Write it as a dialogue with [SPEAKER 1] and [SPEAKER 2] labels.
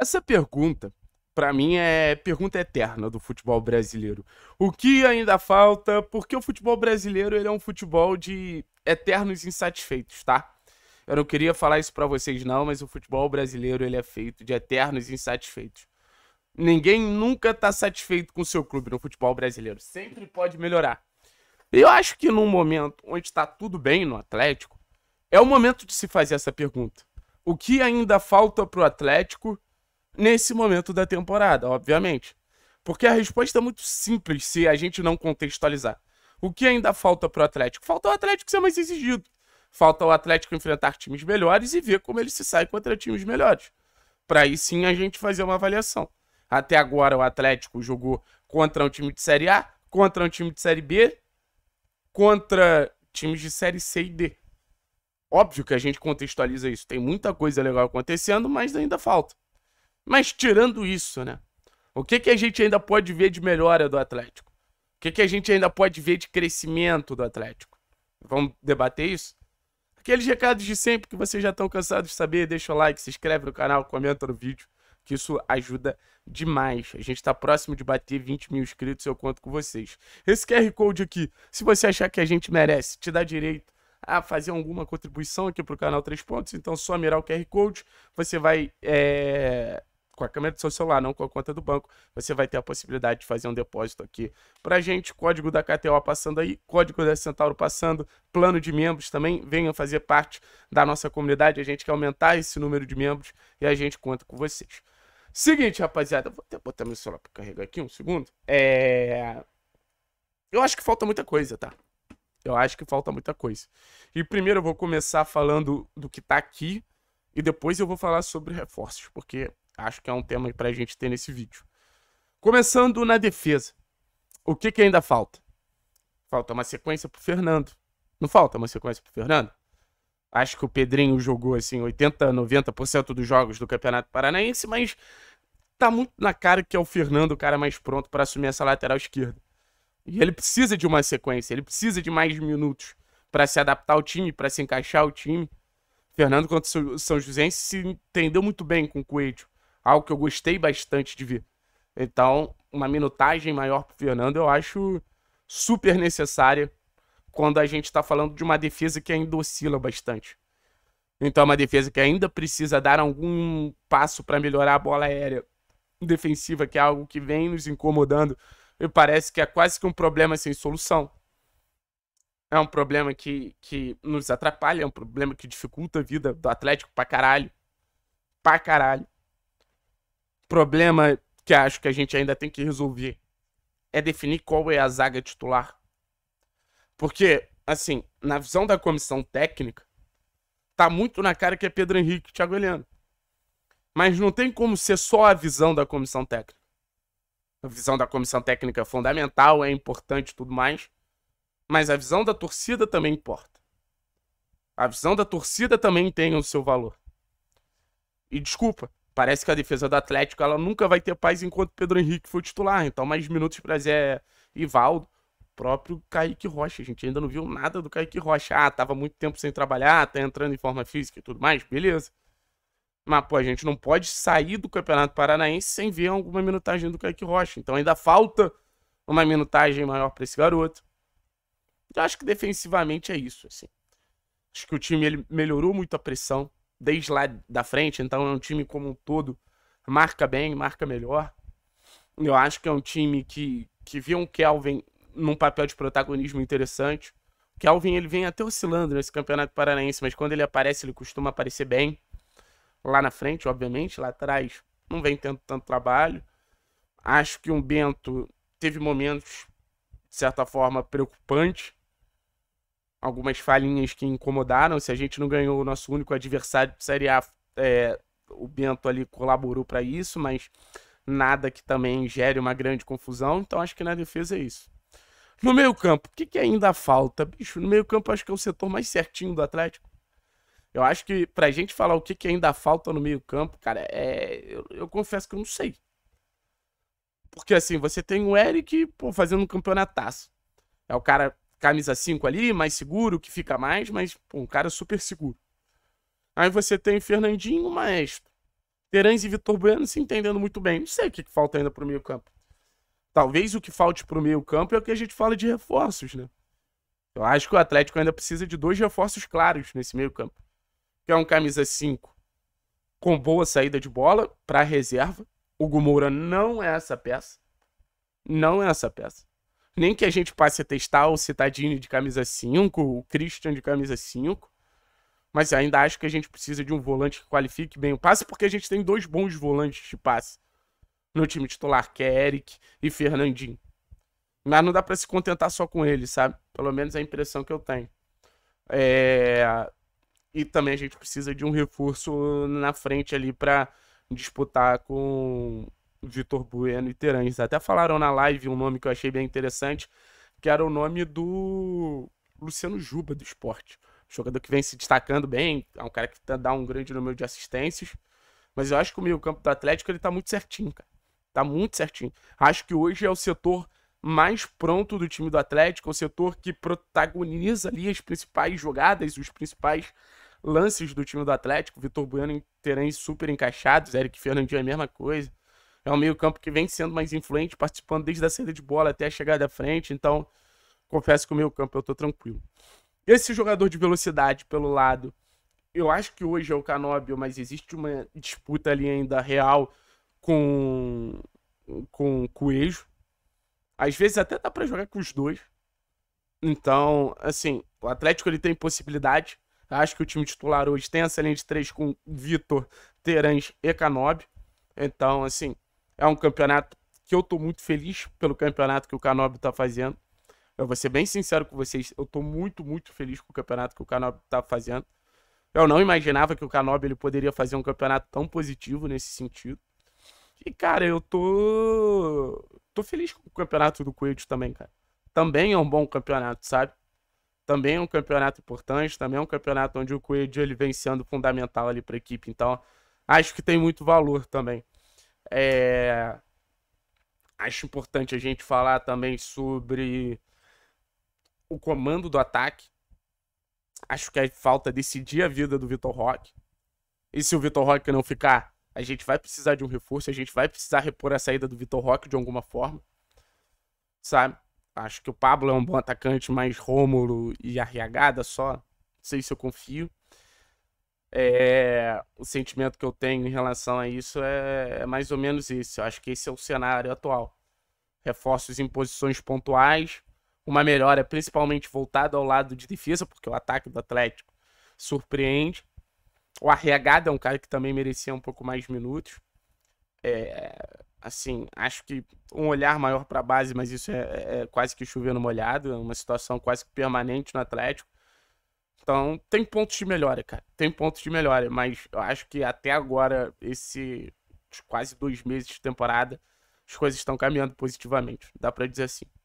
[SPEAKER 1] Essa pergunta, para mim, é pergunta eterna do futebol brasileiro. O que ainda falta? Porque o futebol brasileiro ele é um futebol de eternos insatisfeitos, tá? Eu não queria falar isso para vocês não, mas o futebol brasileiro ele é feito de eternos insatisfeitos. Ninguém nunca tá satisfeito com seu clube no futebol brasileiro. Sempre pode melhorar. Eu acho que num momento onde está tudo bem no Atlético, é o momento de se fazer essa pergunta. O que ainda falta pro Atlético nesse momento da temporada, obviamente. Porque a resposta é muito simples se a gente não contextualizar. O que ainda falta para o Atlético? Falta o Atlético ser mais exigido. Falta o Atlético enfrentar times melhores e ver como ele se sai contra times melhores. Para aí sim a gente fazer uma avaliação. Até agora o Atlético jogou contra um time de Série A, contra um time de Série B, contra times de Série C e D. Óbvio que a gente contextualiza isso. Tem muita coisa legal acontecendo, mas ainda falta. Mas tirando isso, né? O que, que a gente ainda pode ver de melhora do Atlético? O que, que a gente ainda pode ver de crescimento do Atlético? Vamos debater isso? Aqueles recados de sempre que vocês já estão cansados de saber, deixa o like, se inscreve no canal, comenta no vídeo, que isso ajuda demais. A gente está próximo de bater 20 mil inscritos, eu conto com vocês. Esse QR Code aqui, se você achar que a gente merece, te dá direito a fazer alguma contribuição aqui para o canal Três Pontos, então só mirar o QR Code, você vai é, com a câmera do seu celular, não com a conta do banco, você vai ter a possibilidade de fazer um depósito aqui pra gente. Código da KTO passando aí, código da Centauro passando, plano de membros também. Venham fazer parte da nossa comunidade. A gente quer aumentar esse número de membros e a gente conta com vocês. Seguinte, rapaziada, vou até botar meu celular pra carregar aqui um segundo. É. Eu acho que falta muita coisa, tá? Eu acho que falta muita coisa. E primeiro eu vou começar falando do que tá aqui e depois eu vou falar sobre reforços, porque Acho que é um tema para a gente ter nesse vídeo. Começando na defesa. O que, que ainda falta? Falta uma sequência para Fernando. Não falta uma sequência para Fernando? Acho que o Pedrinho jogou assim 80, 90% dos jogos do Campeonato Paranaense, mas tá muito na cara que é o Fernando o cara mais pronto para assumir essa lateral esquerda. E ele precisa de uma sequência, ele precisa de mais minutos para se adaptar ao time, para se encaixar ao time. Fernando contra o São José se entendeu muito bem com o Coelho algo que eu gostei bastante de ver. Então, uma minutagem maior pro Fernando eu acho super necessária quando a gente está falando de uma defesa que ainda oscila bastante. Então, é uma defesa que ainda precisa dar algum passo para melhorar a bola aérea defensiva, que é algo que vem nos incomodando e parece que é quase que um problema sem solução. É um problema que, que nos atrapalha, é um problema que dificulta a vida do Atlético pra caralho. Pra caralho problema que acho que a gente ainda tem que resolver é definir qual é a zaga titular. Porque, assim, na visão da comissão técnica, tá muito na cara que é Pedro Henrique e Thiago Heleno. Mas não tem como ser só a visão da comissão técnica. A visão da comissão técnica é fundamental, é importante e tudo mais. Mas a visão da torcida também importa. A visão da torcida também tem o seu valor. E desculpa, parece que a defesa do Atlético ela nunca vai ter paz enquanto Pedro Henrique for titular. Então, mais minutos para Zé Ivaldo. Próprio Kaique Rocha, a gente ainda não viu nada do Kaique Rocha. Ah, tava muito tempo sem trabalhar, tá entrando em forma física e tudo mais, beleza. Mas, pô, a gente não pode sair do Campeonato Paranaense sem ver alguma minutagem do Kaique Rocha. Então ainda falta uma minutagem maior para esse garoto. Eu acho que defensivamente é isso, assim. Acho que o time ele melhorou muito a pressão desde lá da frente, então é um time como um todo, marca bem, marca melhor. Eu acho que é um time que, que viu um Kelvin num papel de protagonismo interessante. O Kelvin ele vem até oscilando nesse Campeonato Paranaense, mas quando ele aparece, ele costuma aparecer bem. Lá na frente, obviamente, lá atrás não vem tendo tanto trabalho. Acho que o Bento teve momentos, de certa forma, preocupantes algumas falhinhas que incomodaram. Se a gente não ganhou o nosso único adversário de Série A, é, o Bento ali colaborou para isso, mas nada que também gere uma grande confusão. Então acho que na defesa é isso. No meio campo, o que, que ainda falta? Bicho, no meio campo acho que é o setor mais certinho do Atlético. Eu acho que pra gente falar o que, que ainda falta no meio campo, cara, é... eu, eu confesso que eu não sei. Porque assim, você tem o Eric pô, fazendo um campeonataço. É o cara camisa 5 ali, mais seguro, que fica mais, mas pô, um cara super seguro. Aí você tem Fernandinho, Maestro. Terãs e Vitor Bueno se entendendo muito bem. Não sei o que, que falta ainda pro meio campo. Talvez o que falte pro meio campo é o que a gente fala de reforços, né? Eu acho que o Atlético ainda precisa de dois reforços claros nesse meio campo. Que é um camisa 5 com boa saída de bola para reserva. O Moura não é essa peça. Não é essa peça. Nem que a gente passe a testar o Citadini de camisa 5, o Christian de camisa 5. Mas ainda acho que a gente precisa de um volante que qualifique bem o passe, porque a gente tem dois bons volantes de passe no time titular, que é Eric e Fernandinho. Mas não dá para se contentar só com ele, sabe? Pelo menos é a impressão que eu tenho. É... E também a gente precisa de um reforço na frente ali para disputar com Vitor Bueno e Terães. Até falaram na live um nome que eu achei bem interessante, que era o nome do Luciano Juba do esporte. Jogador que vem se destacando bem, é um cara que tá, dá um grande número de assistências. Mas eu acho que o meio-campo do Atlético ele tá muito certinho, cara. Tá muito certinho. Acho que hoje é o setor mais pronto do time do Atlético, é o setor que protagoniza ali as principais jogadas, os principais lances do time do Atlético. Vitor Bueno e Terães super encaixados, Eric Fernandinho é a mesma coisa é um meio-campo que vem sendo mais influente, participando desde a saída de bola até a chegada à frente. Então, confesso que o meio-campo eu tô tranquilo. Esse jogador de velocidade pelo lado, eu acho que hoje é o Canóbio, mas existe uma disputa ali ainda real com com o Coelho. Às vezes até dá para jogar com os dois. Então, assim, o Atlético ele tem possibilidade. Acho que o time titular hoje tem essa linha de três com Vitor, Terãs e Canobbio Então, assim, é um campeonato que eu tô muito feliz pelo campeonato que o Canobi tá fazendo. Eu vou ser bem sincero com vocês, eu tô muito, muito feliz com o campeonato que o Canobi tá fazendo. Eu não imaginava que o Canobi ele poderia fazer um campeonato tão positivo nesse sentido. E, cara, eu tô. tô feliz com o campeonato do Coelho também, cara. Também é um bom campeonato, sabe? Também é um campeonato importante, também é um campeonato onde o Coelho ele vem sendo fundamental ali pra equipe. Então, acho que tem muito valor também. É... Acho importante a gente falar também sobre o comando do ataque. Acho que é falta decidir a vida do Vitor Roque. E se o Vitor Roque não ficar, a gente vai precisar de um reforço, a gente vai precisar repor a saída do Vitor Roque de alguma forma. Sabe? Acho que o Pablo é um bom atacante, mas Rômulo e Arriagada só. Não sei se eu confio. É, o sentimento que eu tenho em relação a isso é, é mais ou menos isso. Eu acho que esse é o cenário atual. Reforços em posições pontuais, uma melhora principalmente voltada ao lado de defesa, porque o ataque do Atlético surpreende. O Arregada é um cara que também merecia um pouco mais de minutos. É, assim, acho que um olhar maior para a base, mas isso é, é quase que chovendo molhado, é uma situação quase que permanente no Atlético. Então, tem pontos de melhora, cara. Tem pontos de melhora, mas eu acho que até agora, esses quase dois meses de temporada, as coisas estão caminhando positivamente. Dá para dizer assim.